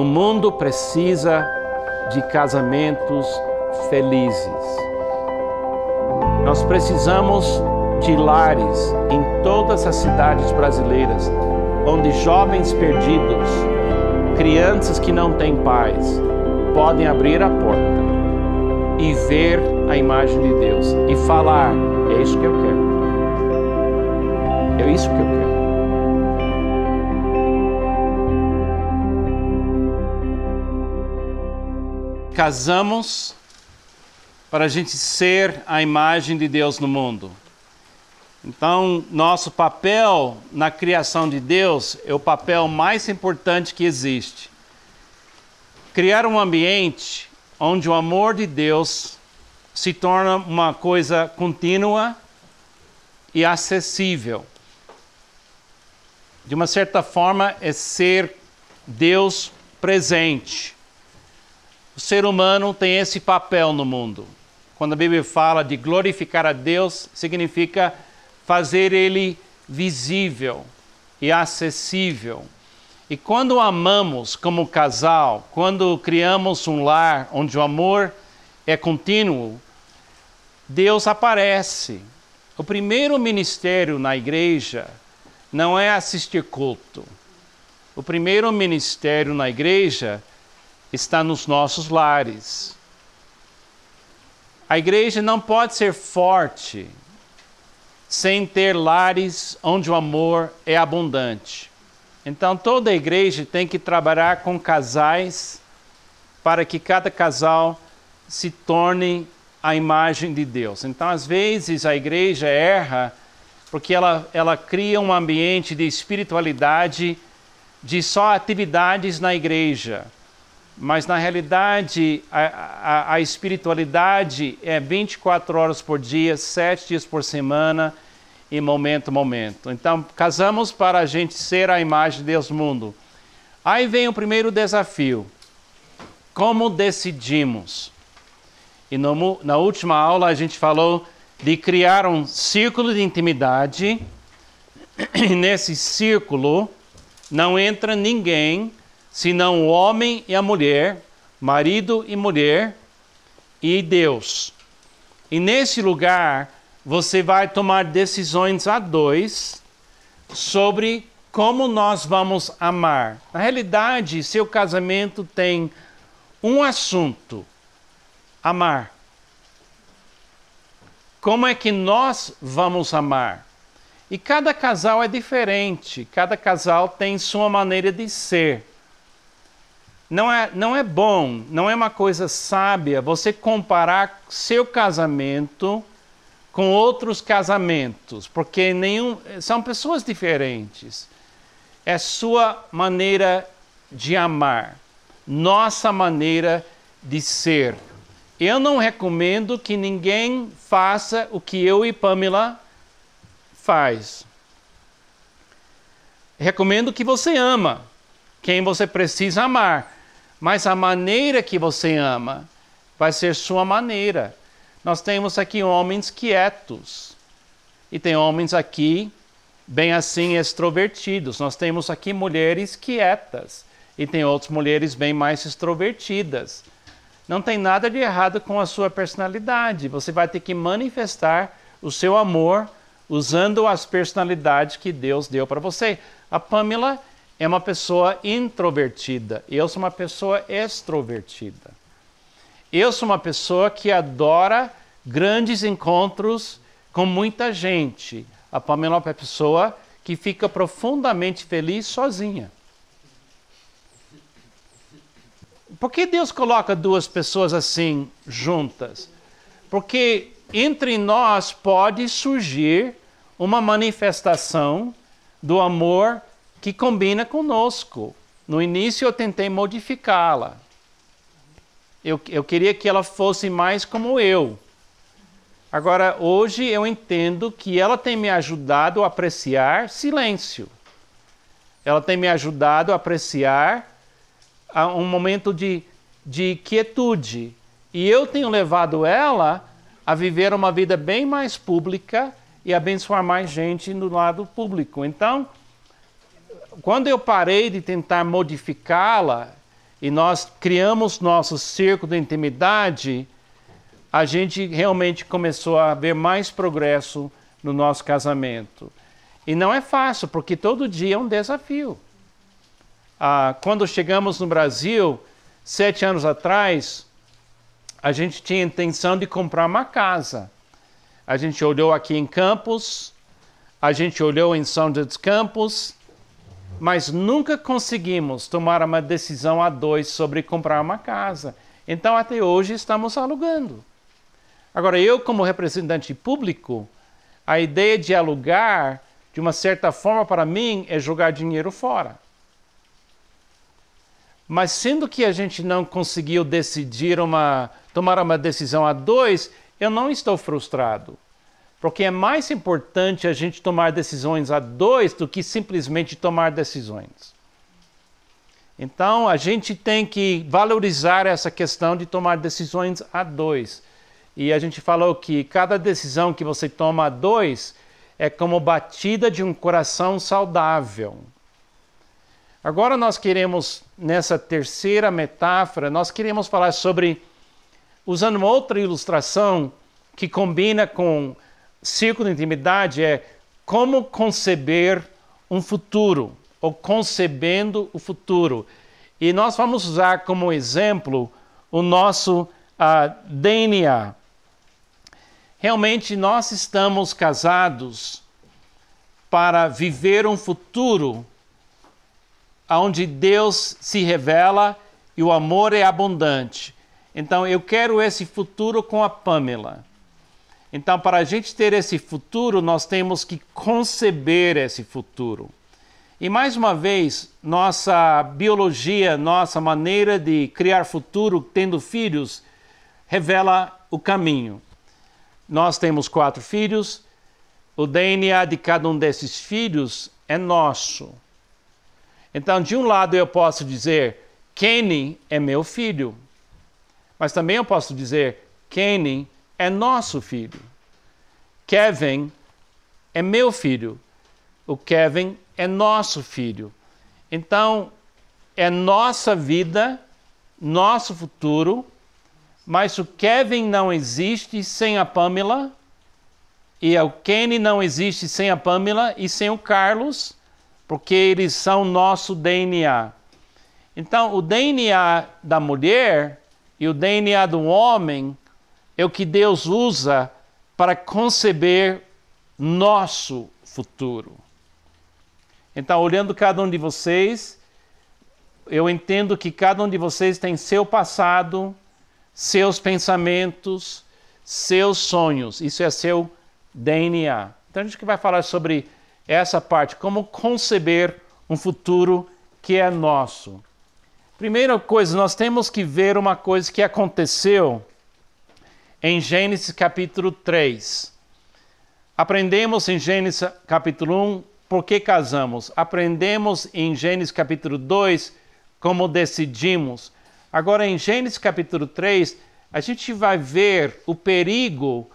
O mundo precisa de casamentos felizes. Nós precisamos de lares em todas as cidades brasileiras, onde jovens perdidos, crianças que não têm pais, podem abrir a porta e ver a imagem de Deus e falar: é isso que eu quero. É isso que eu quero. casamos para a gente ser a imagem de Deus no mundo. Então, nosso papel na criação de Deus é o papel mais importante que existe. Criar um ambiente onde o amor de Deus se torna uma coisa contínua e acessível. De uma certa forma, é ser Deus presente. O ser humano tem esse papel no mundo. Quando a Bíblia fala de glorificar a Deus, significa fazer ele visível e acessível. E quando amamos como casal, quando criamos um lar onde o amor é contínuo, Deus aparece. O primeiro ministério na igreja não é assistir culto. O primeiro ministério na igreja está nos nossos lares. A igreja não pode ser forte sem ter lares onde o amor é abundante. Então, toda a igreja tem que trabalhar com casais para que cada casal se torne a imagem de Deus. Então, às vezes, a igreja erra porque ela, ela cria um ambiente de espiritualidade de só atividades na igreja mas na realidade, a, a, a espiritualidade é 24 horas por dia, 7 dias por semana e momento momento. Então, casamos para a gente ser a imagem de Deus mundo. Aí vem o primeiro desafio. Como decidimos? E no, na última aula a gente falou de criar um círculo de intimidade. E nesse círculo não entra ninguém senão o homem e a mulher, marido e mulher e Deus. E nesse lugar você vai tomar decisões a dois sobre como nós vamos amar. Na realidade, seu casamento tem um assunto: amar. Como é que nós vamos amar? E cada casal é diferente, cada casal tem sua maneira de ser. Não é, não é bom, não é uma coisa sábia você comparar seu casamento com outros casamentos, porque nenhum são pessoas diferentes. É sua maneira de amar, nossa maneira de ser. Eu não recomendo que ninguém faça o que eu e Pamela faz. Recomendo que você ama quem você precisa amar mas a maneira que você ama vai ser sua maneira. Nós temos aqui homens quietos e tem homens aqui bem assim extrovertidos. Nós temos aqui mulheres quietas e tem outras mulheres bem mais extrovertidas. Não tem nada de errado com a sua personalidade. Você vai ter que manifestar o seu amor usando as personalidades que Deus deu para você. A Pamela é uma pessoa introvertida, eu sou uma pessoa extrovertida. Eu sou uma pessoa que adora grandes encontros com muita gente. A Pamela é uma pessoa que fica profundamente feliz sozinha. Por que Deus coloca duas pessoas assim juntas? Porque entre nós pode surgir uma manifestação do amor que combina conosco. No início eu tentei modificá-la. Eu, eu queria que ela fosse mais como eu. Agora, hoje eu entendo que ela tem me ajudado a apreciar silêncio. Ela tem me ajudado a apreciar ah, um momento de, de quietude. E eu tenho levado ela a viver uma vida bem mais pública e abençoar mais gente no lado público. Então, quando eu parei de tentar modificá-la e nós criamos nosso círculo de intimidade, a gente realmente começou a ver mais progresso no nosso casamento. E não é fácil, porque todo dia é um desafio. Ah, quando chegamos no Brasil, sete anos atrás, a gente tinha a intenção de comprar uma casa. A gente olhou aqui em Campos, a gente olhou em São José dos Campos, mas nunca conseguimos tomar uma decisão a dois sobre comprar uma casa. Então, até hoje, estamos alugando. Agora, eu, como representante público, a ideia de alugar, de uma certa forma, para mim, é jogar dinheiro fora. Mas sendo que a gente não conseguiu decidir uma, tomar uma decisão a dois, eu não estou frustrado. Porque é mais importante a gente tomar decisões a dois do que simplesmente tomar decisões. Então a gente tem que valorizar essa questão de tomar decisões a dois. E a gente falou que cada decisão que você toma a dois é como batida de um coração saudável. Agora nós queremos, nessa terceira metáfora, nós queremos falar sobre, usando uma outra ilustração que combina com círculo de intimidade é como conceber um futuro ou concebendo o futuro. E nós vamos usar como exemplo o nosso uh, ah, DNA. Realmente nós estamos casados para viver um futuro onde Deus se revela e o amor é abundante. Então eu quero esse futuro com a Pamela. Então, para a gente ter esse futuro, nós temos que conceber esse futuro. E mais uma vez, nossa biologia, nossa maneira de criar futuro tendo filhos, revela o caminho. Nós temos quatro filhos, o DNA de cada um desses filhos é nosso. Então, de um lado, eu posso dizer: Kenny é meu filho. Mas também eu posso dizer: Kenny é nosso filho. Kevin é meu filho. O Kevin é nosso filho. Então, é nossa vida, nosso futuro, mas o Kevin não existe sem a Pamela, e o Kenny não existe sem a Pamela e sem o Carlos, porque eles são nosso DNA. Então, o DNA da mulher e o DNA do homem é o que Deus usa para conceber nosso futuro. Então, olhando cada um de vocês, eu entendo que cada um de vocês tem seu passado, seus pensamentos, seus sonhos. Isso é seu DNA. Então a gente vai falar sobre essa parte, como conceber um futuro que é nosso. Primeira coisa, nós temos que ver uma coisa que aconteceu em Gênesis capítulo 3. Aprendemos em Gênesis capítulo 1 por que casamos. Aprendemos em Gênesis capítulo 2 como decidimos. Agora, em Gênesis capítulo 3, a gente vai ver o perigo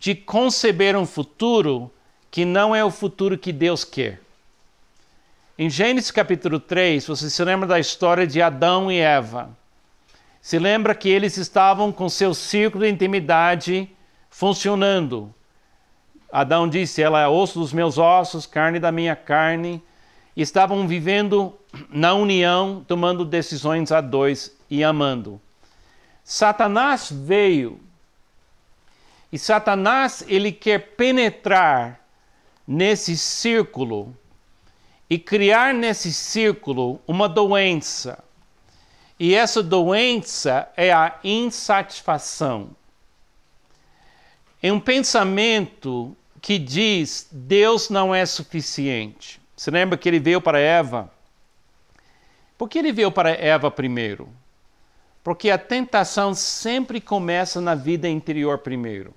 de conceber um futuro que não é o futuro que Deus quer. Em Gênesis capítulo 3, você se lembra da história de Adão e Eva. Se lembra que eles estavam com seu círculo de intimidade funcionando. Adão disse: Ela é osso dos meus ossos, carne da minha carne. Estavam vivendo na união, tomando decisões a dois e amando. Satanás veio e Satanás ele quer penetrar nesse círculo e criar nesse círculo uma doença e essa doença é a insatisfação. É um pensamento que diz Deus não é suficiente. Você lembra que ele veio para Eva? Por que ele veio para Eva primeiro? Porque a tentação sempre começa na vida interior primeiro.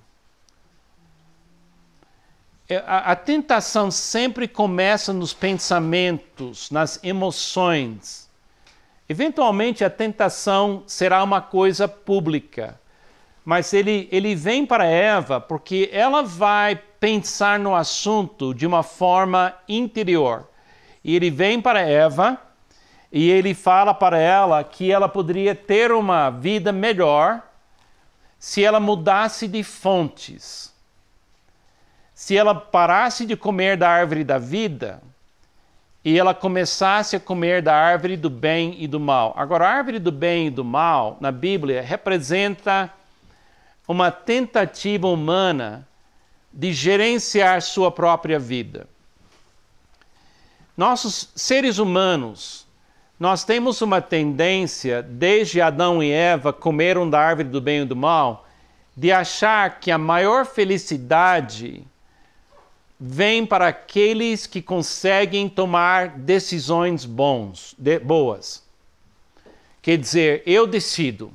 É, a, a tentação sempre começa nos pensamentos, nas emoções Eventualmente a tentação será uma coisa pública, mas ele, ele vem para Eva porque ela vai pensar no assunto de uma forma interior. E ele vem para Eva e ele fala para ela que ela poderia ter uma vida melhor se ela mudasse de fontes. Se ela parasse de comer da árvore da vida, e ela começasse a comer da árvore do bem e do mal. Agora, a árvore do bem e do mal, na Bíblia, representa uma tentativa humana de gerenciar sua própria vida. Nossos seres humanos, nós temos uma tendência, desde Adão e Eva comeram da árvore do bem e do mal, de achar que a maior felicidade vem para aqueles que conseguem tomar decisões bons, de, boas. Quer dizer, eu decido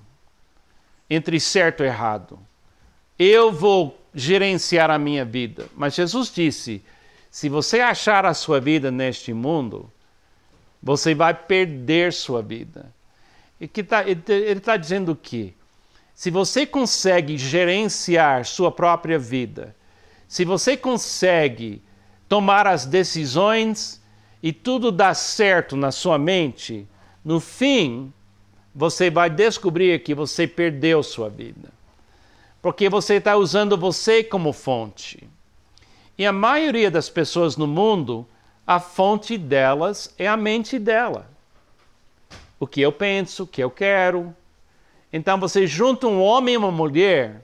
entre certo e errado. Eu vou gerenciar a minha vida. Mas Jesus disse: se você achar a sua vida neste mundo, você vai perder sua vida. E que tá, ele está dizendo o que se você consegue gerenciar sua própria vida, se você consegue tomar as decisões e tudo dá certo na sua mente, no fim você vai descobrir que você perdeu sua vida. Porque você está usando você como fonte. E a maioria das pessoas no mundo, a fonte delas é a mente dela. O que eu penso, o que eu quero. Então você junta um homem e uma mulher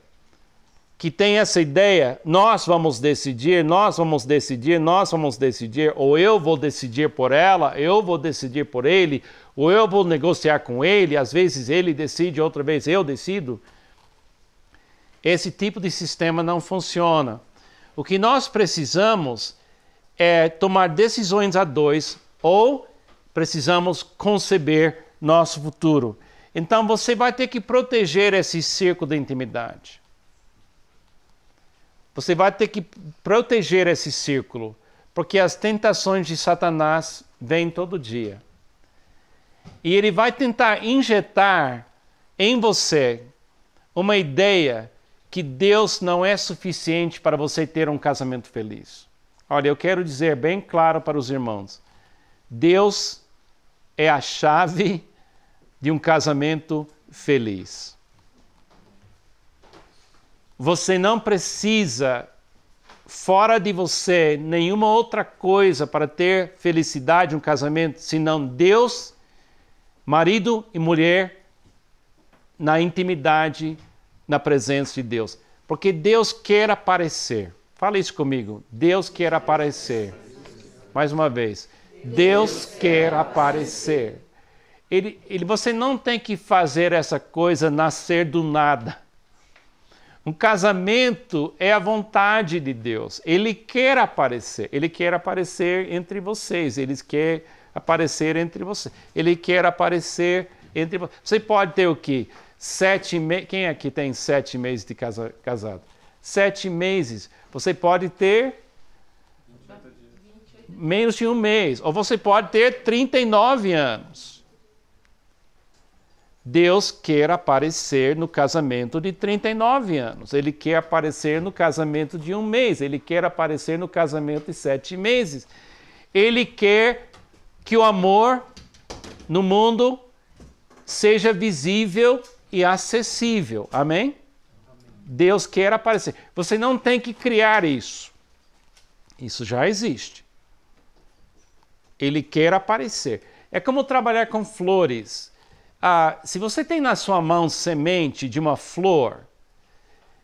que tem essa ideia, nós vamos decidir, nós vamos decidir, nós vamos decidir, ou eu vou decidir por ela, eu vou decidir por ele, ou eu vou negociar com ele, às vezes ele decide, outra vez eu decido. Esse tipo de sistema não funciona. O que nós precisamos é tomar decisões a dois ou precisamos conceber nosso futuro. Então você vai ter que proteger esse circo da intimidade. Você vai ter que proteger esse círculo, porque as tentações de Satanás vêm todo dia. E ele vai tentar injetar em você uma ideia que Deus não é suficiente para você ter um casamento feliz. Olha, eu quero dizer bem claro para os irmãos: Deus é a chave de um casamento feliz. Você não precisa fora de você nenhuma outra coisa para ter felicidade, um casamento, senão Deus, marido e mulher, na intimidade, na presença de Deus. Porque Deus quer aparecer. Fala isso comigo. Deus quer aparecer. Mais uma vez. Deus quer aparecer. Ele, ele, você não tem que fazer essa coisa nascer do nada. Um casamento é a vontade de Deus. Ele quer aparecer, ele quer aparecer entre vocês, ele quer aparecer entre vocês. Ele quer aparecer entre vocês. Você pode ter o quê? Sete meses. Quem aqui tem sete meses de casa... casado? Sete meses. Você pode ter menos de um mês. Ou você pode ter 39 anos. Deus quer aparecer no casamento de 39 anos, ele quer aparecer no casamento de um mês, ele quer aparecer no casamento de sete meses. Ele quer que o amor no mundo seja visível e acessível. Amém? Deus quer aparecer. Você não tem que criar isso. Isso já existe. Ele quer aparecer. É como trabalhar com flores ah, se você tem na sua mão semente de uma flor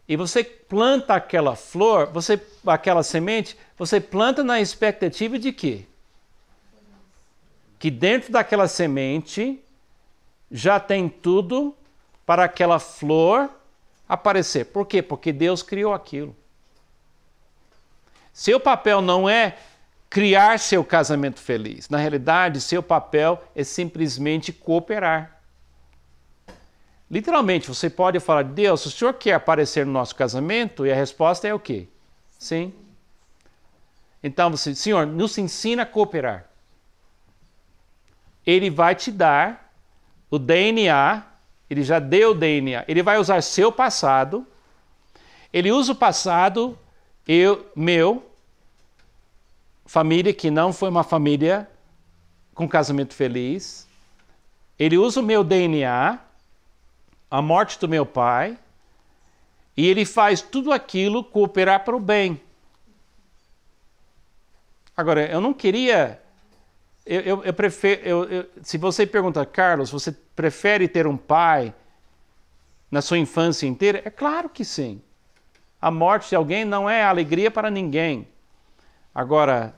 e você planta aquela flor, você aquela semente, você planta na expectativa de quê? Que dentro daquela semente já tem tudo para aquela flor aparecer. Por quê? Porque Deus criou aquilo. Seu papel não é criar seu casamento feliz. Na realidade, seu papel é simplesmente cooperar. Literalmente, você pode falar, Deus, o senhor quer aparecer no nosso casamento? E a resposta é o quê? Sim. Então você, Senhor, nos ensina a cooperar. Ele vai te dar o DNA, ele já deu o DNA, ele vai usar seu passado, ele usa o passado, eu, meu, família que não foi uma família com casamento feliz, ele usa o meu DNA a morte do meu pai, e ele faz tudo aquilo cooperar para o bem. Agora, eu não queria. Eu, eu, eu prefiro. Eu, se você pergunta, Carlos, você prefere ter um pai na sua infância inteira? É claro que sim. A morte de alguém não é alegria para ninguém. Agora,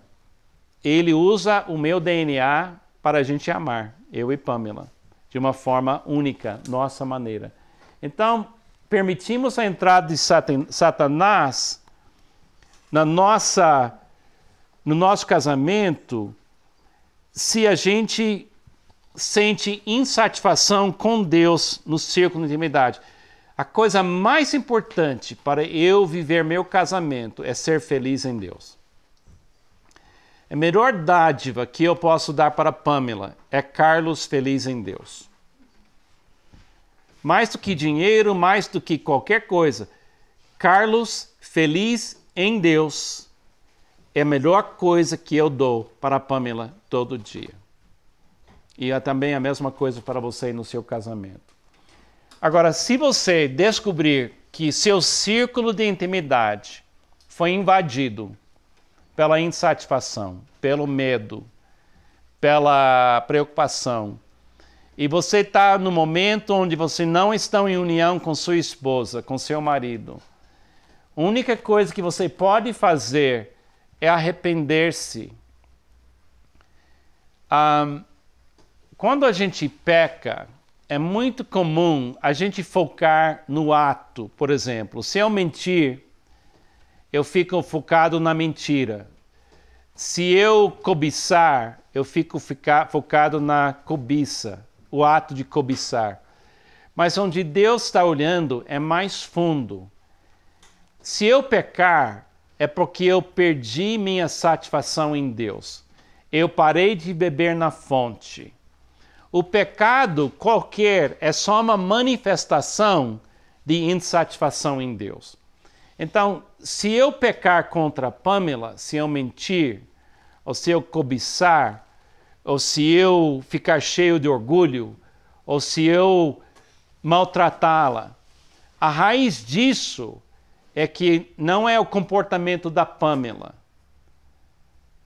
ele usa o meu DNA para a gente amar, eu e Pamela de uma forma única, nossa maneira. Então, permitimos a entrada de Satanás na nossa no nosso casamento se a gente sente insatisfação com Deus no círculo de intimidade. A coisa mais importante para eu viver meu casamento é ser feliz em Deus. A melhor dádiva que eu posso dar para Pamela é Carlos feliz em Deus. Mais do que dinheiro, mais do que qualquer coisa, Carlos feliz em Deus é a melhor coisa que eu dou para Pamela todo dia. E é também a mesma coisa para você no seu casamento. Agora, se você descobrir que seu círculo de intimidade foi invadido pela insatisfação, pelo medo, pela preocupação. E você está no momento onde você não está em união com sua esposa, com seu marido. A única coisa que você pode fazer é arrepender-se. Um, quando a gente peca, é muito comum a gente focar no ato, por exemplo. Se eu mentir, eu fico focado na mentira. Se eu cobiçar, eu fico ficar, focado na cobiça, o ato de cobiçar. Mas onde Deus está olhando é mais fundo. Se eu pecar, é porque eu perdi minha satisfação em Deus. Eu parei de beber na fonte. O pecado qualquer é só uma manifestação de insatisfação em Deus. Então, se eu pecar contra Pamela, se eu mentir, ou se eu cobiçar, ou se eu ficar cheio de orgulho, ou se eu maltratá-la, a raiz disso é que não é o comportamento da Pamela.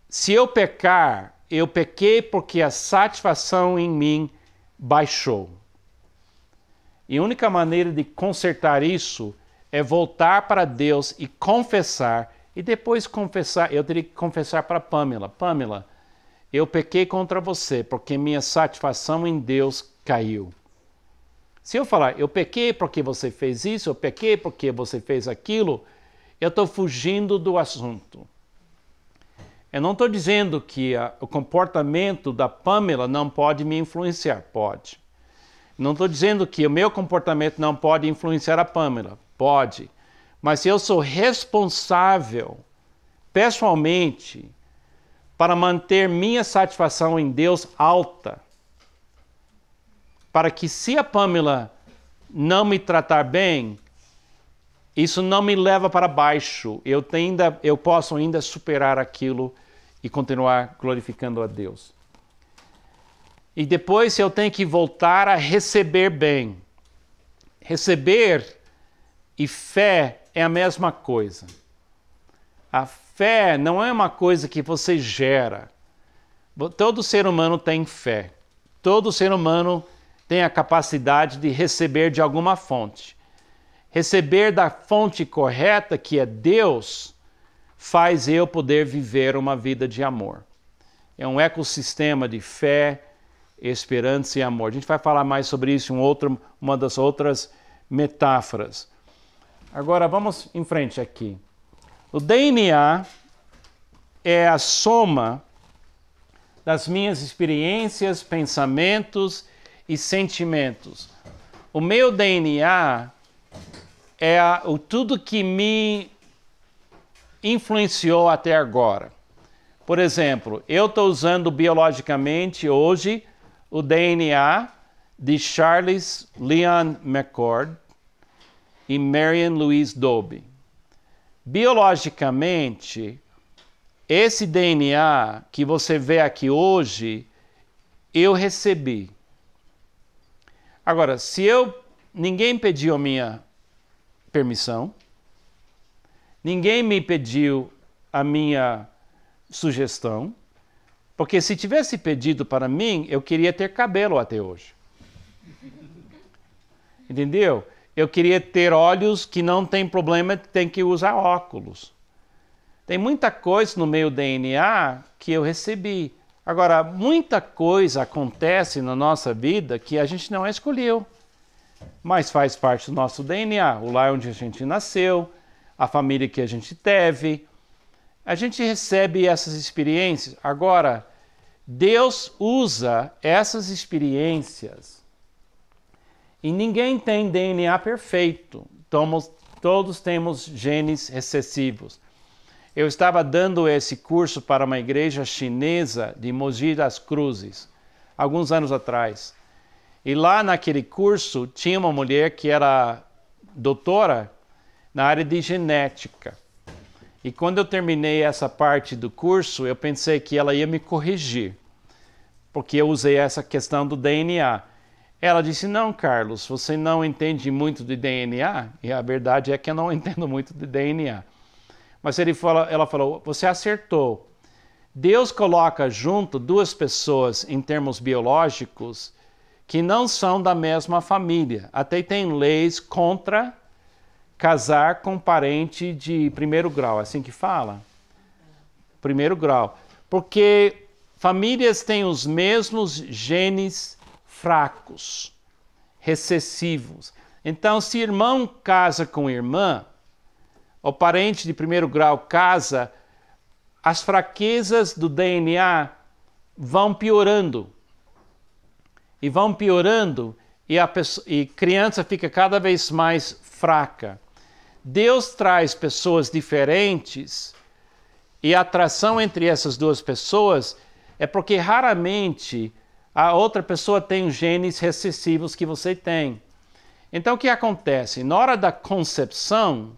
Se eu pecar, eu pequei porque a satisfação em mim baixou. E a única maneira de consertar isso é voltar para Deus e confessar, e depois confessar, eu teria que confessar para Pamela, Pamela, eu pequei contra você, porque minha satisfação em Deus caiu. Se eu falar, eu pequei porque você fez isso, eu pequei porque você fez aquilo, eu estou fugindo do assunto. Eu não estou dizendo que a, o comportamento da Pamela não pode me influenciar, pode. Não estou dizendo que o meu comportamento não pode influenciar a Pamela, Pode. Mas eu sou responsável, pessoalmente, para manter minha satisfação em Deus alta. Para que, se a Pamela não me tratar bem, isso não me leva para baixo. Eu, ainda, eu posso ainda superar aquilo e continuar glorificando a Deus. E depois eu tenho que voltar a receber bem. Receber e fé é a mesma coisa. A fé não é uma coisa que você gera. Todo ser humano tem fé. Todo ser humano tem a capacidade de receber de alguma fonte. Receber da fonte correta, que é Deus, faz eu poder viver uma vida de amor. É um ecossistema de fé, esperança e amor. A gente vai falar mais sobre isso em outro, uma das outras metáforas. Agora vamos em frente aqui. O DNA é a soma das minhas experiências, pensamentos e sentimentos. O meu DNA é a, o tudo que me influenciou até agora. Por exemplo, eu estou usando biologicamente hoje o DNA de Charles Leon McCord, e Marion Louise Dobe Biologicamente, esse DNA que você vê aqui hoje, eu recebi. Agora, se eu ninguém pediu a minha permissão, ninguém me pediu a minha sugestão, porque se tivesse pedido para mim, eu queria ter cabelo até hoje. Entendeu? Eu queria ter olhos que não tem problema, tem que usar óculos. Tem muita coisa no meu DNA que eu recebi. Agora, muita coisa acontece na nossa vida que a gente não escolheu, mas faz parte do nosso DNA, o lar onde a gente nasceu, a família que a gente teve. A gente recebe essas experiências. Agora, Deus usa essas experiências e ninguém tem DNA perfeito. todos temos genes recessivos. Eu estava dando esse curso para uma igreja chinesa de Mogi das Cruzes, alguns anos atrás. E lá naquele curso tinha uma mulher que era doutora na área de genética. E quando eu terminei essa parte do curso, eu pensei que ela ia me corrigir, porque eu usei essa questão do DNA. Ela disse: Não, Carlos, você não entende muito de DNA? E a verdade é que eu não entendo muito de DNA. Mas ele fala, ela falou: Você acertou. Deus coloca junto duas pessoas em termos biológicos que não são da mesma família. Até tem leis contra casar com parente de primeiro grau, assim que fala? Primeiro grau. Porque famílias têm os mesmos genes fracos, recessivos. Então, se irmão casa com irmã, ou parente de primeiro grau casa, as fraquezas do DNA vão piorando. E vão piorando, e a pessoa, e criança fica cada vez mais fraca. Deus traz pessoas diferentes e a atração entre essas duas pessoas é porque raramente a outra pessoa tem os genes recessivos que você tem. Então o que acontece? Na hora da concepção,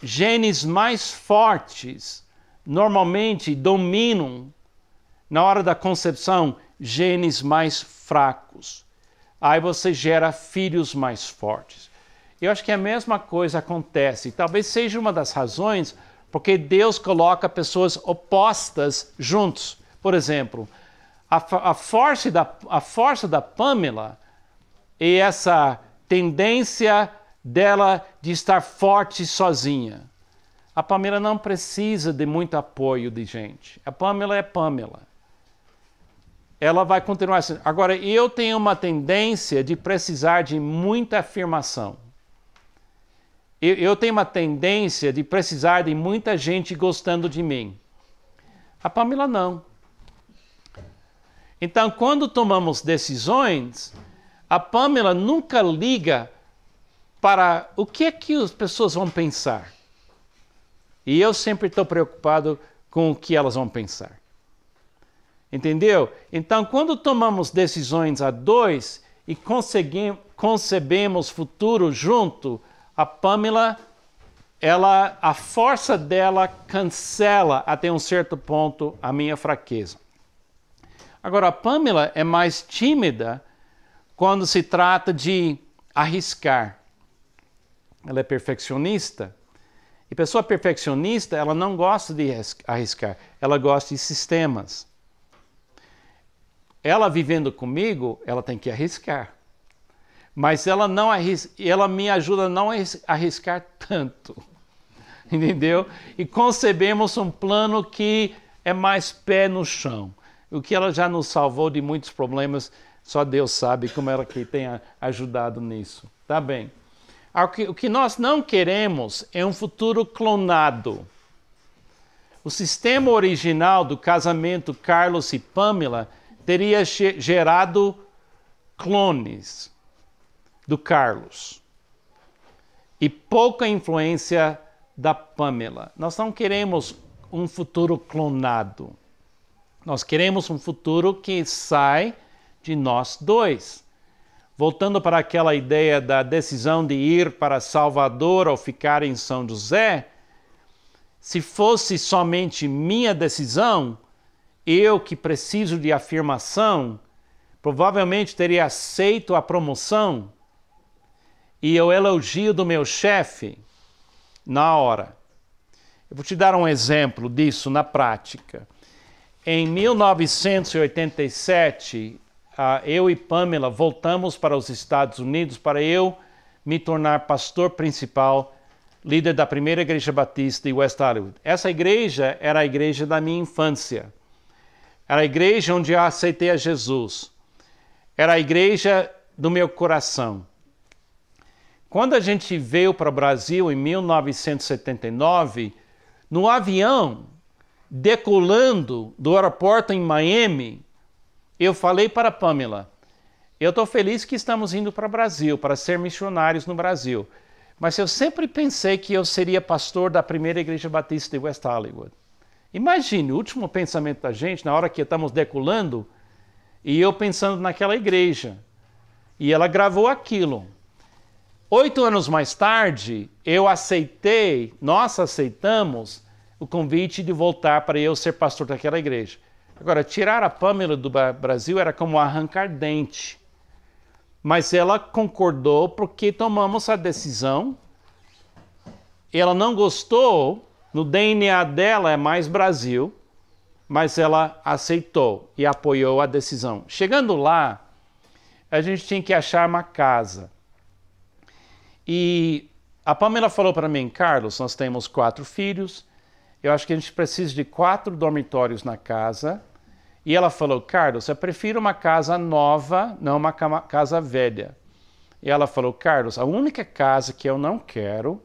genes mais fortes normalmente dominam, na hora da concepção, genes mais fracos. Aí você gera filhos mais fortes. Eu acho que a mesma coisa acontece. Talvez seja uma das razões porque Deus coloca pessoas opostas juntos. Por exemplo, a, a, força da, a força da Pamela e essa tendência dela de estar forte sozinha. A Pamela não precisa de muito apoio de gente. A Pamela é Pamela. Ela vai continuar assim. Agora, eu tenho uma tendência de precisar de muita afirmação. Eu, eu tenho uma tendência de precisar de muita gente gostando de mim. A Pamela não. Então, quando tomamos decisões, a Pamela nunca liga para o que é que as pessoas vão pensar. E eu sempre estou preocupado com o que elas vão pensar. Entendeu? Então, quando tomamos decisões a dois e concebemos futuro junto, a Pamela, ela, a força dela cancela até um certo ponto a minha fraqueza. Agora, a Pamela é mais tímida quando se trata de arriscar. Ela é perfeccionista. E pessoa perfeccionista, ela não gosta de arriscar, ela gosta de sistemas. Ela vivendo comigo, ela tem que arriscar. Mas ela não arrisca, ela me ajuda a não arriscar tanto. Entendeu? E concebemos um plano que é mais pé no chão o que ela já nos salvou de muitos problemas, só Deus sabe como ela que tenha ajudado nisso. Tá bem. O que nós não queremos é um futuro clonado. O sistema original do casamento Carlos e Pamela teria gerado clones do Carlos e pouca influência da Pamela. Nós não queremos um futuro clonado. Nós queremos um futuro que sai de nós dois. Voltando para aquela ideia da decisão de ir para Salvador ou ficar em São José, se fosse somente minha decisão, eu que preciso de afirmação, provavelmente teria aceito a promoção e o elogio do meu chefe na hora. Eu vou te dar um exemplo disso na prática. Em 1987, ah, eu e Pamela voltamos para os Estados Unidos para eu me tornar pastor principal, líder da primeira igreja batista de West Hollywood. Essa igreja era a igreja da minha infância. Era a igreja onde eu aceitei a Jesus. Era a igreja do meu coração. Quando a gente veio para o Brasil em 1979, no avião decolando do aeroporto em Miami, eu falei para Pamela: eu estou feliz que estamos indo para o Brasil, para ser missionários no Brasil. Mas eu sempre pensei que eu seria pastor da primeira igreja batista de West Hollywood. Imagine o último pensamento da gente na hora que estamos decolando e eu pensando naquela igreja. E ela gravou aquilo. Oito anos mais tarde, eu aceitei, nós aceitamos o convite de voltar para eu ser pastor daquela igreja. Agora, tirar a Pâmela do Brasil era como arrancar dente. Mas ela concordou porque tomamos a decisão. Ela não gostou, no DNA dela é mais Brasil, mas ela aceitou e apoiou a decisão. Chegando lá, a gente tinha que achar uma casa. E a Pamela falou para mim, Carlos, nós temos quatro filhos, eu acho que a gente precisa de quatro dormitórios na casa. E ela falou, Carlos, eu prefiro uma casa nova, não uma casa velha. E ela falou, Carlos, a única casa que eu não quero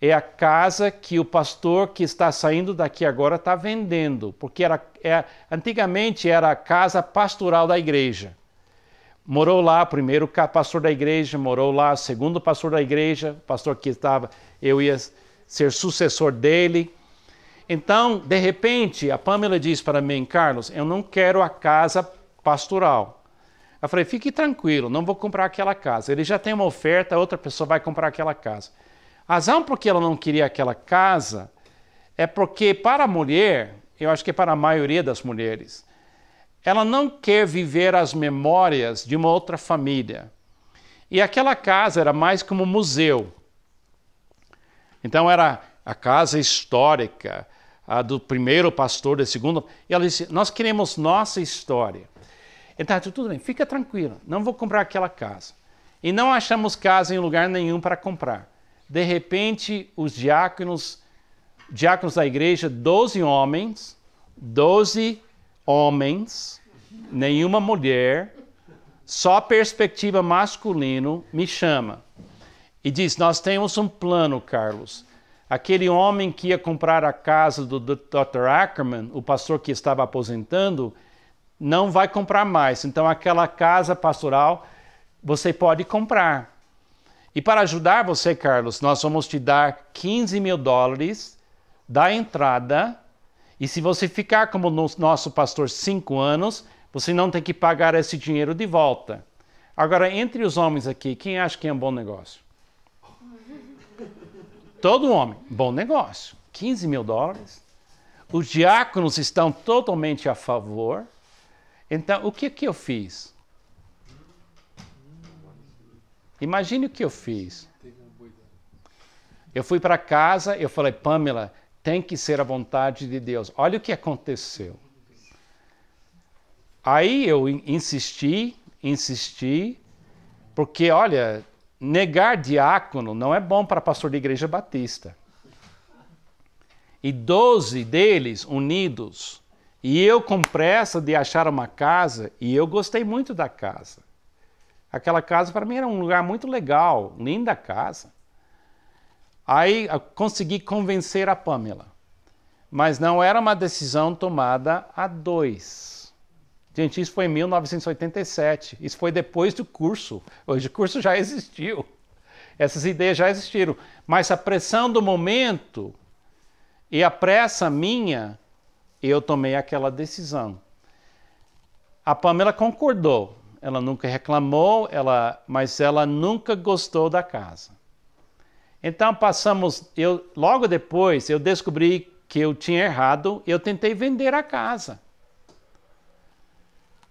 é a casa que o pastor que está saindo daqui agora está vendendo, porque era, é, antigamente era a casa pastoral da igreja. Morou lá, primeiro pastor da igreja, morou lá, segundo pastor da igreja, pastor que estava, eu ia ser sucessor dele. Então, de repente, a Pamela diz para mim, Carlos, eu não quero a casa pastoral. Eu falei, fique tranquilo, não vou comprar aquela casa. Ele já tem uma oferta, outra pessoa vai comprar aquela casa. A razão por que ela não queria aquela casa é porque, para a mulher, eu acho que é para a maioria das mulheres, ela não quer viver as memórias de uma outra família. E aquela casa era mais como um museu. Então, era a casa histórica, a do primeiro pastor, do segundo. E ela disse: Nós queremos nossa história. Então, tudo bem, fica tranquila, não vou comprar aquela casa. E não achamos casa em lugar nenhum para comprar. De repente, os diáconos, diáconos da igreja, 12 homens, 12 homens, nenhuma mulher, só perspectiva masculino, me chama e diz: Nós temos um plano, Carlos. Aquele homem que ia comprar a casa do Dr. Ackerman, o pastor que estava aposentando, não vai comprar mais. Então, aquela casa pastoral você pode comprar. E para ajudar você, Carlos, nós vamos te dar 15 mil dólares da entrada. E se você ficar como nosso pastor cinco anos, você não tem que pagar esse dinheiro de volta. Agora, entre os homens aqui, quem acha que é um bom negócio? todo homem, bom negócio, 15 mil dólares. Os diáconos estão totalmente a favor. Então, o que, que eu fiz? Imagine o que eu fiz. Eu fui para casa, eu falei, Pamela, tem que ser a vontade de Deus. Olha o que aconteceu. Aí eu insisti, insisti, porque olha, Negar diácono não é bom para pastor de igreja batista. E doze deles unidos. E eu com pressa de achar uma casa, e eu gostei muito da casa. Aquela casa para mim era um lugar muito legal, linda casa. Aí consegui convencer a Pamela. Mas não era uma decisão tomada a dois Gente, isso foi em 1987. Isso foi depois do curso. Hoje o curso já existiu. Essas ideias já existiram. Mas a pressão do momento e a pressa minha, eu tomei aquela decisão. A Pamela concordou. Ela nunca reclamou, ela, mas ela nunca gostou da casa. Então passamos, eu logo depois eu descobri que eu tinha errado, eu tentei vender a casa.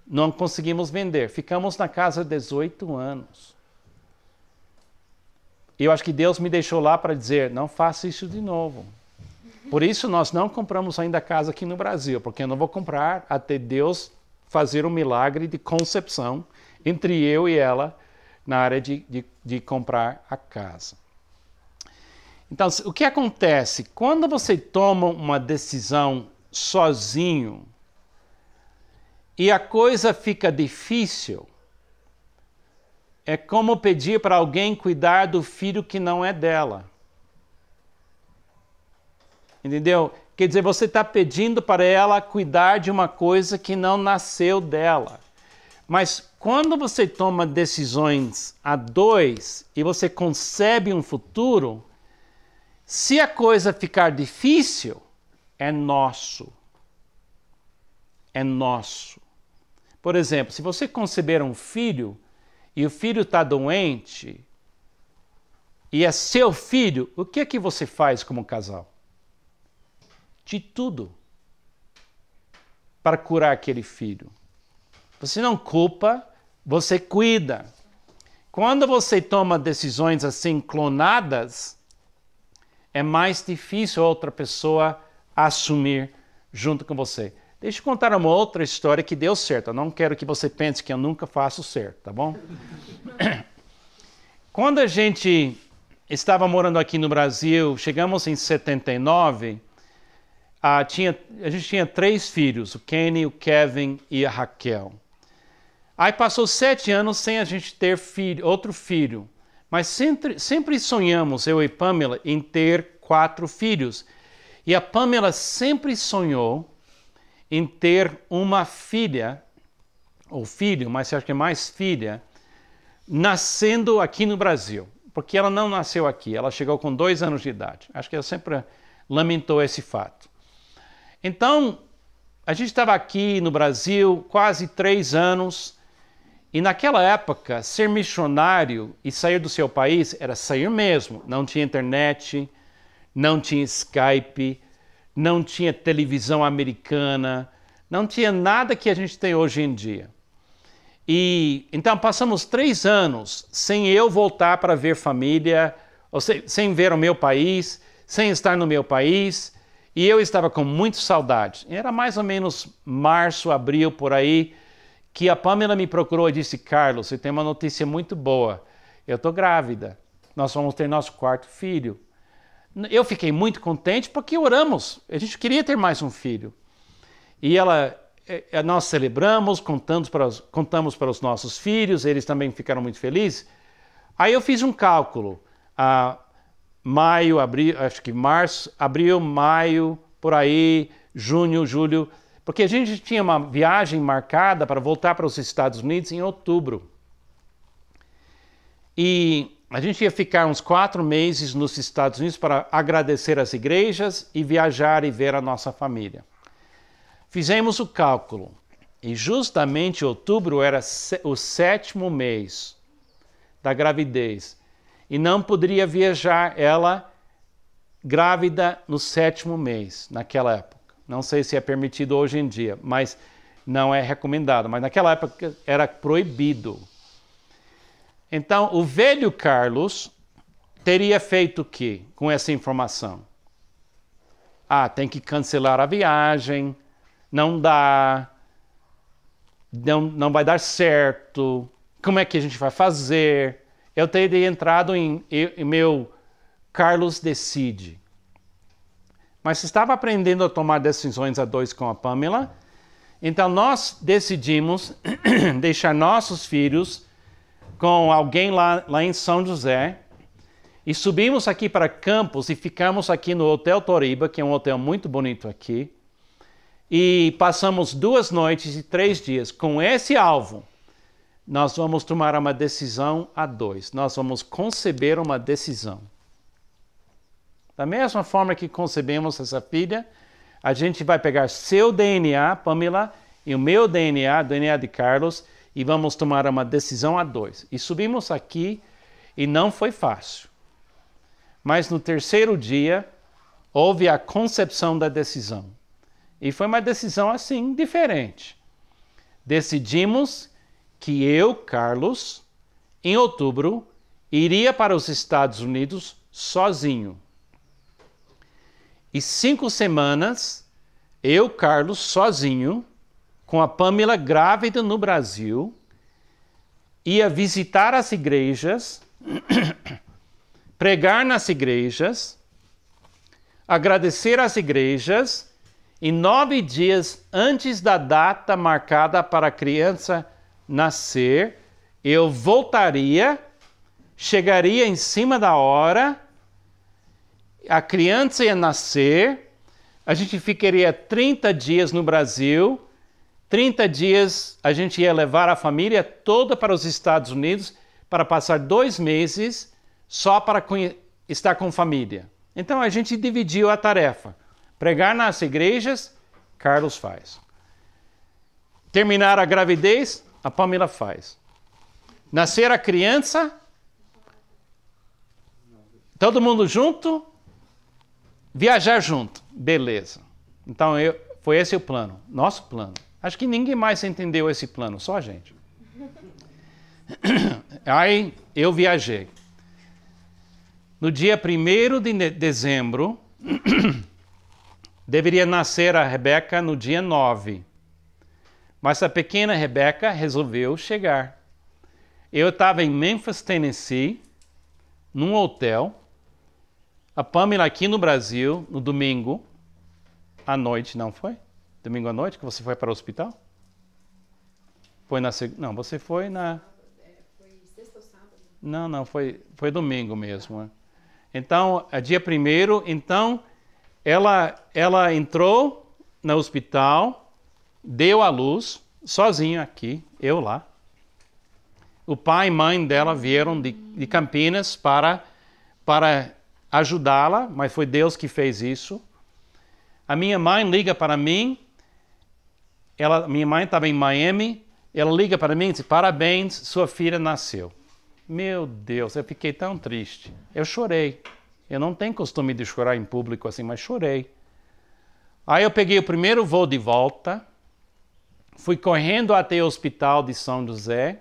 Não conseguimos vender. Ficamos na casa 18 anos. Eu acho que Deus me deixou lá para dizer: não faça isso de novo. Por isso nós não compramos ainda a casa aqui no Brasil, porque eu não vou comprar até Deus fazer um milagre de concepção entre eu e ela na área de, de, de comprar a casa. Então, o que acontece? Quando você toma uma decisão sozinho, e a coisa fica difícil, é como pedir para alguém cuidar do filho que não é dela. Entendeu? Quer dizer, você está pedindo para ela cuidar de uma coisa que não nasceu dela. Mas quando você toma decisões a dois e você concebe um futuro, se a coisa ficar difícil, é nosso. É nosso. Por exemplo, se você conceber um filho e o filho está doente e é seu filho, o que é que você faz como casal? De tudo para curar aquele filho. Você não culpa, você cuida. Quando você toma decisões assim clonadas, é mais difícil outra pessoa assumir junto com você. Deixa eu contar uma outra história que deu certo. Eu não quero que você pense que eu nunca faço certo, tá bom? Quando a gente estava morando aqui no Brasil, chegamos em 79, a, tinha, a gente tinha três filhos, o Kenny, o Kevin e a Raquel. Aí passou sete anos sem a gente ter filho, outro filho. Mas sempre, sempre sonhamos, eu e Pamela, em ter quatro filhos. E a Pamela sempre sonhou em ter uma filha, ou filho, mas acho que é mais filha, nascendo aqui no Brasil. Porque ela não nasceu aqui, ela chegou com dois anos de idade. Acho que ela sempre lamentou esse fato. Então, a gente estava aqui no Brasil quase três anos, e naquela época, ser missionário e sair do seu país era sair mesmo. Não tinha internet, não tinha Skype, não tinha televisão americana, não tinha nada que a gente tem hoje em dia. E então passamos três anos sem eu voltar para ver família, ou se, sem ver o meu país, sem estar no meu país. E eu estava com muita saudade. Era mais ou menos março, abril, por aí, que a Pamela me procurou e disse: Carlos, você tem uma notícia muito boa. Eu estou grávida. Nós vamos ter nosso quarto filho. Eu fiquei muito contente porque oramos. A gente queria ter mais um filho. E ela, eh, eh, nós celebramos, contamos para, os, contamos para os nossos filhos, eles também ficaram muito felizes. Aí eu fiz um cálculo. Ah, maio, abril, acho que março, abril, maio, por aí, junho, julho, porque a gente tinha uma viagem marcada para voltar para os Estados Unidos em outubro. E a gente ia ficar uns quatro meses nos Estados Unidos para agradecer as igrejas e viajar e ver a nossa família. Fizemos o cálculo e justamente outubro era o sétimo mês da gravidez e não poderia viajar ela grávida no sétimo mês naquela época. Não sei se é permitido hoje em dia, mas não é recomendado. Mas naquela época era proibido então, o velho Carlos teria feito o que com essa informação? Ah, tem que cancelar a viagem, não dá, não, não vai dar certo, como é que a gente vai fazer? Eu teria entrado em, em meu Carlos decide. Mas estava aprendendo a tomar decisões a dois com a Pamela, então nós decidimos deixar nossos filhos com alguém lá, lá em São José e subimos aqui para Campos e ficamos aqui no Hotel Toriba, que é um hotel muito bonito aqui. E passamos duas noites e três dias com esse alvo. Nós vamos tomar uma decisão a dois. Nós vamos conceber uma decisão. Da mesma forma que concebemos essa filha, a gente vai pegar seu DNA, Pamela, e o meu DNA, DNA de Carlos, e vamos tomar uma decisão a dois. E subimos aqui e não foi fácil. Mas no terceiro dia houve a concepção da decisão. E foi uma decisão assim, diferente. Decidimos que eu, Carlos, em outubro, iria para os Estados Unidos sozinho. E cinco semanas, eu, Carlos, sozinho, com a Pamela grávida no Brasil, ia visitar as igrejas, pregar nas igrejas, agradecer às igrejas e nove dias antes da data marcada para a criança nascer, eu voltaria, chegaria em cima da hora, a criança ia nascer, a gente ficaria 30 dias no Brasil 30 dias a gente ia levar a família toda para os Estados Unidos para passar dois meses só para estar com família. Então a gente dividiu a tarefa. Pregar nas igrejas, Carlos faz. Terminar a gravidez, a Pamela faz. Nascer a criança, todo mundo junto, viajar junto. Beleza. Então eu, foi esse o plano, nosso plano. Acho que ninguém mais entendeu esse plano, só a gente. Aí eu viajei. No dia 1 de dezembro, deveria nascer a Rebeca no dia 9. Mas a pequena Rebeca resolveu chegar. Eu estava em Memphis, Tennessee, num hotel. A Pamela aqui no Brasil, no domingo à noite, não foi? domingo à noite que você foi para o hospital? Foi na seg... Não, você foi na. Foi sexta ou sábado? Não, não, foi, foi domingo mesmo. Né? Então, é dia primeiro, então, ela, ela entrou no hospital, deu a luz, sozinha aqui, eu lá. O pai e mãe dela vieram de, de Campinas para, para ajudá-la, mas foi Deus que fez isso. A minha mãe liga para mim ela, minha mãe estava em Miami, ela liga para mim e diz: Parabéns, sua filha nasceu. Meu Deus, eu fiquei tão triste. Eu chorei. Eu não tenho costume de chorar em público assim, mas chorei. Aí eu peguei o primeiro voo de volta, fui correndo até o hospital de São José,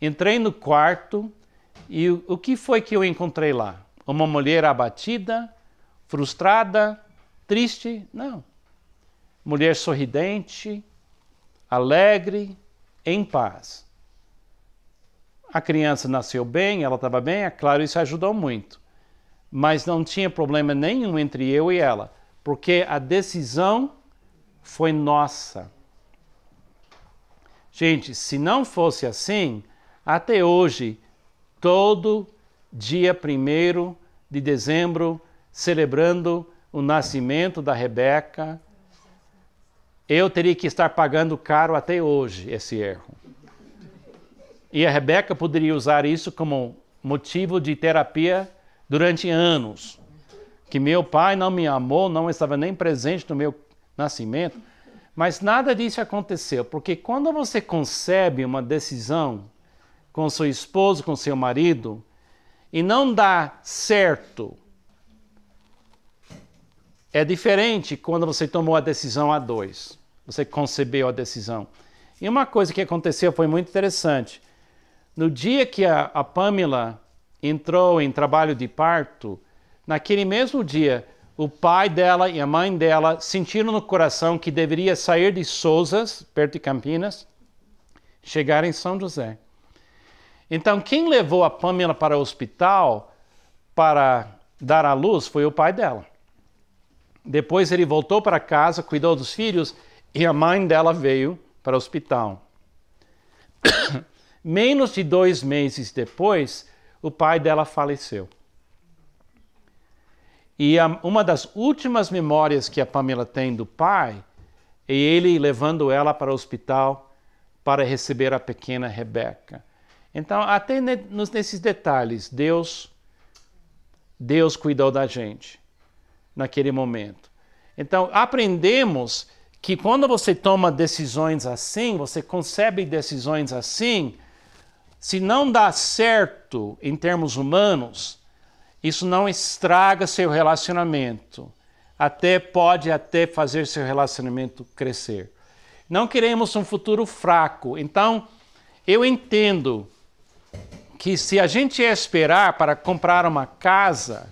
entrei no quarto e o que foi que eu encontrei lá? Uma mulher abatida, frustrada, triste? Não, mulher sorridente, alegre, em paz. A criança nasceu bem, ela estava bem, é claro, isso ajudou muito. Mas não tinha problema nenhum entre eu e ela, porque a decisão foi nossa. Gente, se não fosse assim, até hoje, todo dia 1 de dezembro, celebrando o nascimento da Rebeca, eu teria que estar pagando caro até hoje esse erro. E a Rebeca poderia usar isso como motivo de terapia durante anos. Que meu pai não me amou, não estava nem presente no meu nascimento. Mas nada disso aconteceu, porque quando você concebe uma decisão com seu esposo, com seu marido, e não dá certo, é diferente quando você tomou a decisão a dois, você concebeu a decisão. E uma coisa que aconteceu foi muito interessante. No dia que a, a Pamela entrou em trabalho de parto, naquele mesmo dia, o pai dela e a mãe dela sentiram no coração que deveria sair de Souzas, perto de Campinas, chegar em São José. Então, quem levou a Pamela para o hospital para dar à luz foi o pai dela. Depois ele voltou para casa, cuidou dos filhos e a mãe dela veio para o hospital. Menos de dois meses depois, o pai dela faleceu. E uma das últimas memórias que a Pamela tem do pai é ele levando ela para o hospital para receber a pequena Rebeca. Então, até nesses detalhes, Deus Deus cuidou da gente naquele momento. Então, aprendemos que quando você toma decisões assim, você concebe decisões assim, se não dá certo em termos humanos, isso não estraga seu relacionamento. Até pode até fazer seu relacionamento crescer. Não queremos um futuro fraco. Então, eu entendo que se a gente esperar para comprar uma casa,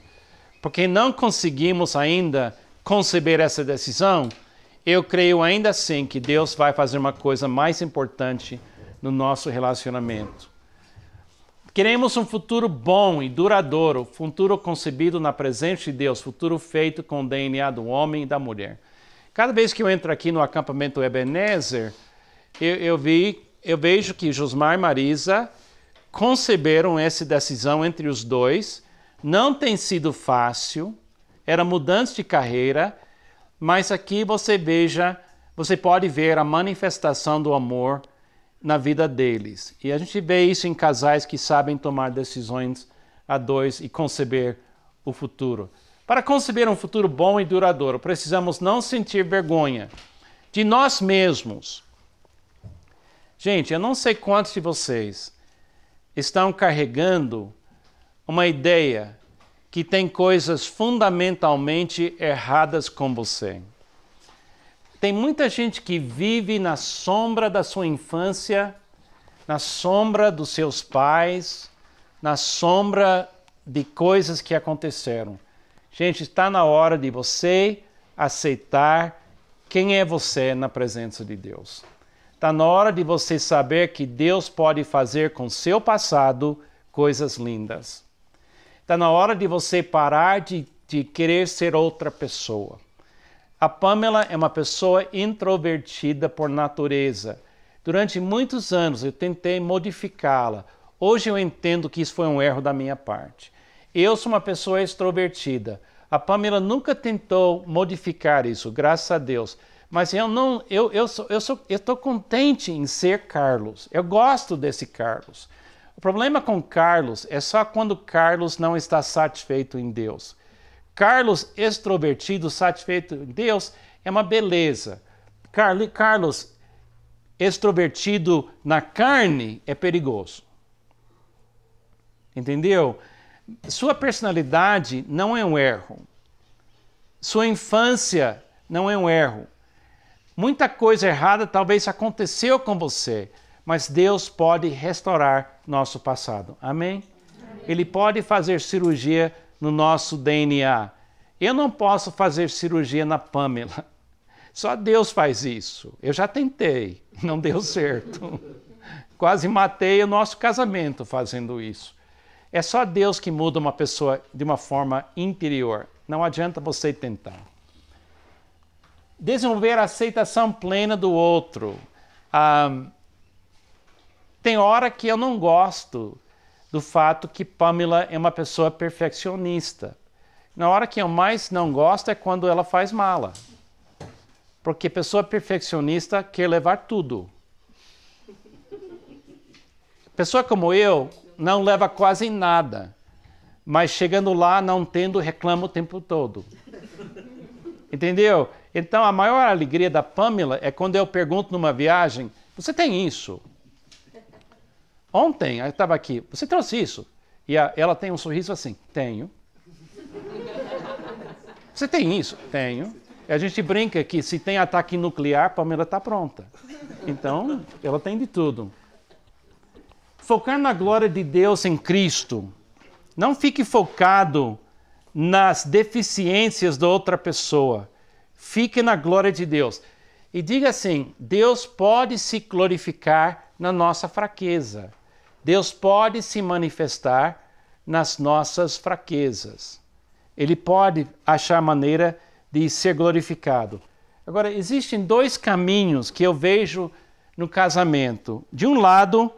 porque não conseguimos ainda conceber essa decisão, eu creio ainda assim que Deus vai fazer uma coisa mais importante no nosso relacionamento. Queremos um futuro bom e duradouro, futuro concebido na presença de Deus, futuro feito com o DNA do homem e da mulher. Cada vez que eu entro aqui no acampamento Ebenezer, eu, eu, vi, eu vejo que Josmar e Marisa conceberam essa decisão entre os dois não tem sido fácil, era mudança de carreira, mas aqui você veja, você pode ver a manifestação do amor na vida deles. E a gente vê isso em casais que sabem tomar decisões a dois e conceber o futuro. Para conceber um futuro bom e duradouro, precisamos não sentir vergonha de nós mesmos. Gente, eu não sei quantos de vocês estão carregando uma ideia que tem coisas fundamentalmente erradas com você. Tem muita gente que vive na sombra da sua infância, na sombra dos seus pais, na sombra de coisas que aconteceram. Gente, está na hora de você aceitar quem é você na presença de Deus. Está na hora de você saber que Deus pode fazer com seu passado coisas lindas. Está na hora de você parar de, de querer ser outra pessoa. A Pamela é uma pessoa introvertida por natureza. Durante muitos anos eu tentei modificá-la. Hoje eu entendo que isso foi um erro da minha parte. Eu sou uma pessoa extrovertida. A Pamela nunca tentou modificar isso, graças a Deus. Mas eu não, eu, eu sou, eu sou, eu estou contente em ser Carlos. Eu gosto desse Carlos. O problema com Carlos é só quando Carlos não está satisfeito em Deus. Carlos extrovertido, satisfeito em Deus, é uma beleza. Carlos extrovertido na carne é perigoso. Entendeu? Sua personalidade não é um erro. Sua infância não é um erro. Muita coisa errada talvez aconteceu com você mas Deus pode restaurar nosso passado. Amém? Amém? Ele pode fazer cirurgia no nosso DNA. Eu não posso fazer cirurgia na Pamela. Só Deus faz isso. Eu já tentei, não deu certo. Quase matei o nosso casamento fazendo isso. É só Deus que muda uma pessoa de uma forma interior. Não adianta você tentar. Desenvolver a aceitação plena do outro. Um, ah, tem hora que eu não gosto do fato que Pamela é uma pessoa perfeccionista. Na hora que eu mais não gosto é quando ela faz mala. Porque pessoa perfeccionista quer levar tudo. Pessoa como eu não leva quase nada, mas chegando lá não tendo reclama o tempo todo. Entendeu? Então a maior alegria da Pamela é quando eu pergunto numa viagem: "Você tem isso?" Ontem eu estava aqui, você trouxe isso? E a, ela tem um sorriso assim: Tenho. Você tem isso? Tenho. E a gente brinca que se tem ataque nuclear, a Palmeira está pronta. Então, ela tem de tudo. Focar na glória de Deus em Cristo. Não fique focado nas deficiências da outra pessoa. Fique na glória de Deus. E diga assim: Deus pode se glorificar na nossa fraqueza. Deus pode se manifestar nas nossas fraquezas. Ele pode achar maneira de ser glorificado. Agora, existem dois caminhos que eu vejo no casamento. De um lado,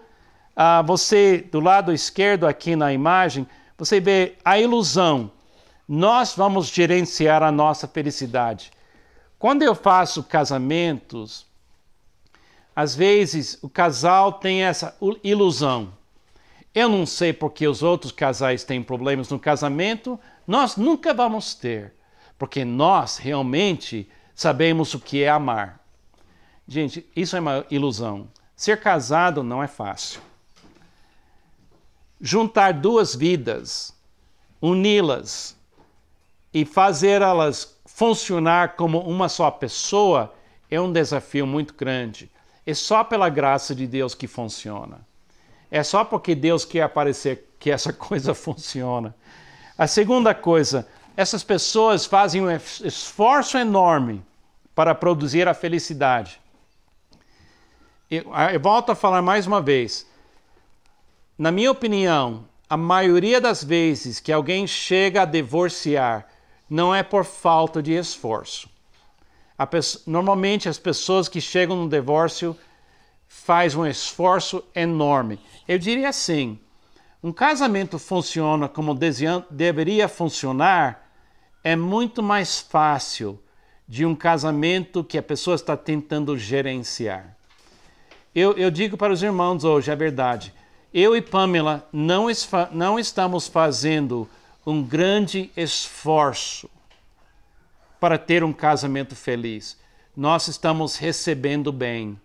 ah, você, do lado esquerdo aqui na imagem, você vê a ilusão. Nós vamos gerenciar a nossa felicidade. Quando eu faço casamentos, às vezes o casal tem essa ilusão. Eu não sei porque os outros casais têm problemas no casamento, nós nunca vamos ter, porque nós realmente sabemos o que é amar. Gente, isso é uma ilusão. Ser casado não é fácil. Juntar duas vidas, uni-las e fazer elas funcionar como uma só pessoa é um desafio muito grande. É só pela graça de Deus que funciona. É só porque Deus quer aparecer que essa coisa funciona. A segunda coisa, essas pessoas fazem um esforço enorme para produzir a felicidade. Eu, eu volto a falar mais uma vez. Na minha opinião, a maioria das vezes que alguém chega a divorciar não é por falta de esforço. Pessoa, normalmente as pessoas que chegam no divórcio faz um esforço enorme. Eu diria assim: um casamento funciona como deveria funcionar é muito mais fácil de um casamento que a pessoa está tentando gerenciar. Eu, eu digo para os irmãos hoje, é verdade. Eu e Pamela não, não estamos fazendo um grande esforço para ter um casamento feliz. Nós estamos recebendo bem.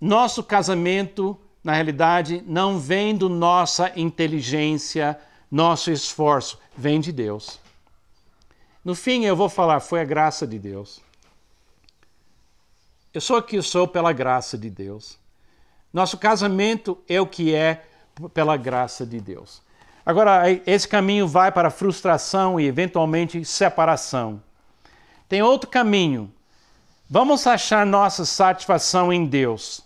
Nosso casamento, na realidade, não vem do nossa inteligência, nosso esforço, vem de Deus. No fim, eu vou falar, foi a graça de Deus. Eu sou o que sou pela graça de Deus. Nosso casamento é o que é pela graça de Deus. Agora, esse caminho vai para frustração e eventualmente separação. Tem outro caminho. Vamos achar nossa satisfação em Deus.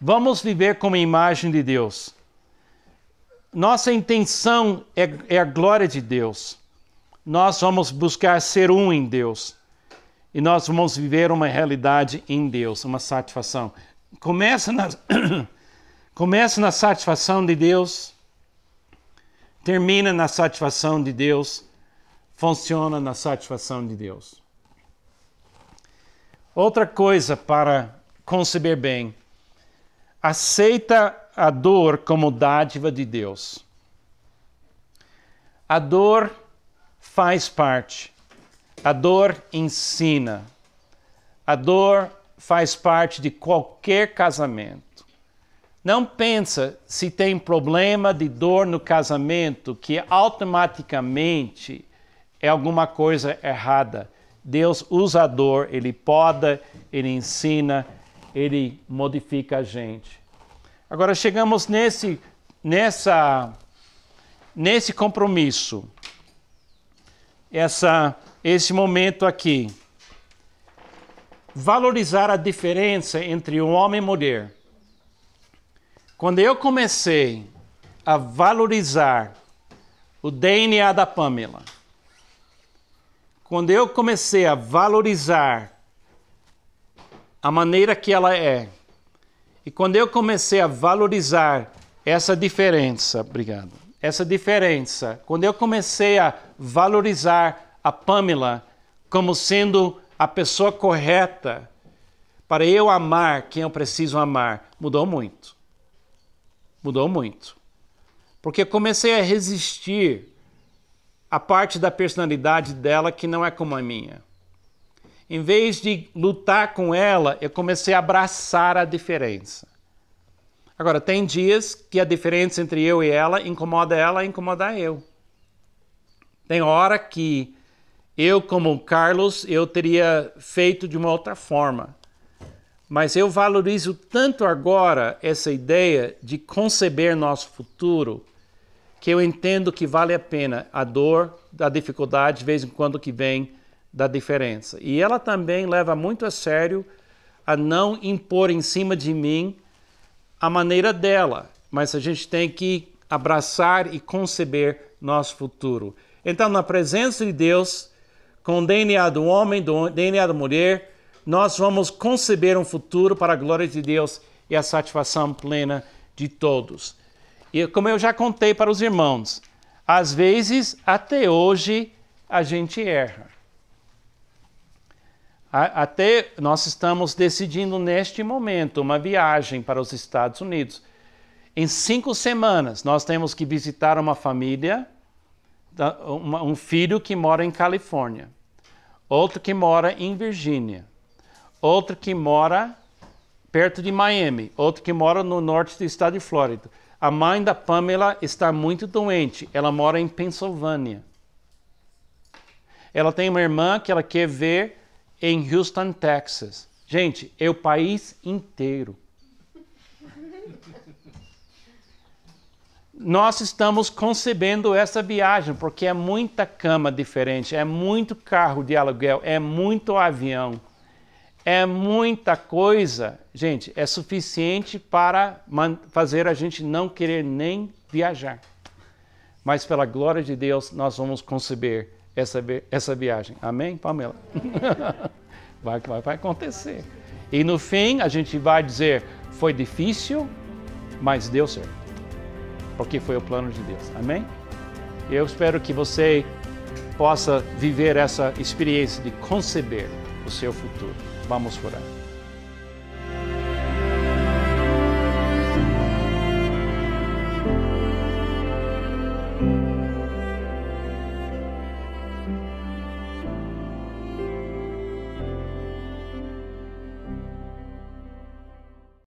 Vamos viver como imagem de Deus. Nossa intenção é, é a glória de Deus. Nós vamos buscar ser um em Deus. E nós vamos viver uma realidade em Deus, uma satisfação. Começa na, começa na satisfação de Deus termina na satisfação de Deus, funciona na satisfação de Deus. Outra coisa para conceber bem: aceita a dor como dádiva de Deus. A dor faz parte, a dor ensina, a dor faz parte de qualquer casamento. Não pensa se tem problema de dor no casamento que automaticamente é alguma coisa errada. Deus usa a dor, ele poda, ele ensina, ele modifica a gente. Agora chegamos nesse nessa nesse compromisso. Essa esse momento aqui. Valorizar a diferença entre um homem e mulher quando eu comecei a valorizar o DNA da Pamela, quando eu comecei a valorizar a maneira que ela é, e quando eu comecei a valorizar essa diferença, obrigado, essa diferença, quando eu comecei a valorizar a Pamela como sendo a pessoa correta para eu amar quem eu preciso amar, mudou muito mudou muito. Porque comecei a resistir à parte da personalidade dela que não é como a minha. Em vez de lutar com ela, eu comecei a abraçar a diferença. Agora, tem dias que a diferença entre eu e ela incomoda ela e incomoda eu. Tem hora que eu, como Carlos, eu teria feito de uma outra forma. Mas eu valorizo tanto agora essa ideia de conceber nosso futuro que eu entendo que vale a pena a dor, a dificuldade, de vez em quando que vem da diferença. E ela também leva muito a sério a não impor em cima de mim a maneira dela, mas a gente tem que abraçar e conceber nosso futuro. Então, na presença de Deus, com o DNA do homem, do DNA da mulher, nós vamos conceber um futuro para a glória de Deus e a satisfação plena de todos. E como eu já contei para os irmãos, às vezes, até hoje, a gente erra. Até nós estamos decidindo neste momento uma viagem para os Estados Unidos. Em cinco semanas, nós temos que visitar uma família, um filho que mora em Califórnia, outro que mora em Virgínia, outro que mora perto de Miami, outro que mora no norte do estado de Flórida. A mãe da Pamela está muito doente, ela mora em Pensilvânia. Ela tem uma irmã que ela quer ver em Houston, Texas. Gente, é o país inteiro. Nós estamos concebendo essa viagem porque é muita cama diferente, é muito carro de aluguel, é muito avião, é muita coisa, gente, é suficiente para fazer a gente não querer nem viajar. Mas pela glória de Deus, nós vamos conceber essa, essa viagem. Amém, Pamela? vai, vai, vai acontecer. E no fim, a gente vai dizer: foi difícil, mas deu certo. Porque foi o plano de Deus. Amém? Eu espero que você possa viver essa experiência de conceber o seu futuro. vamos fuera.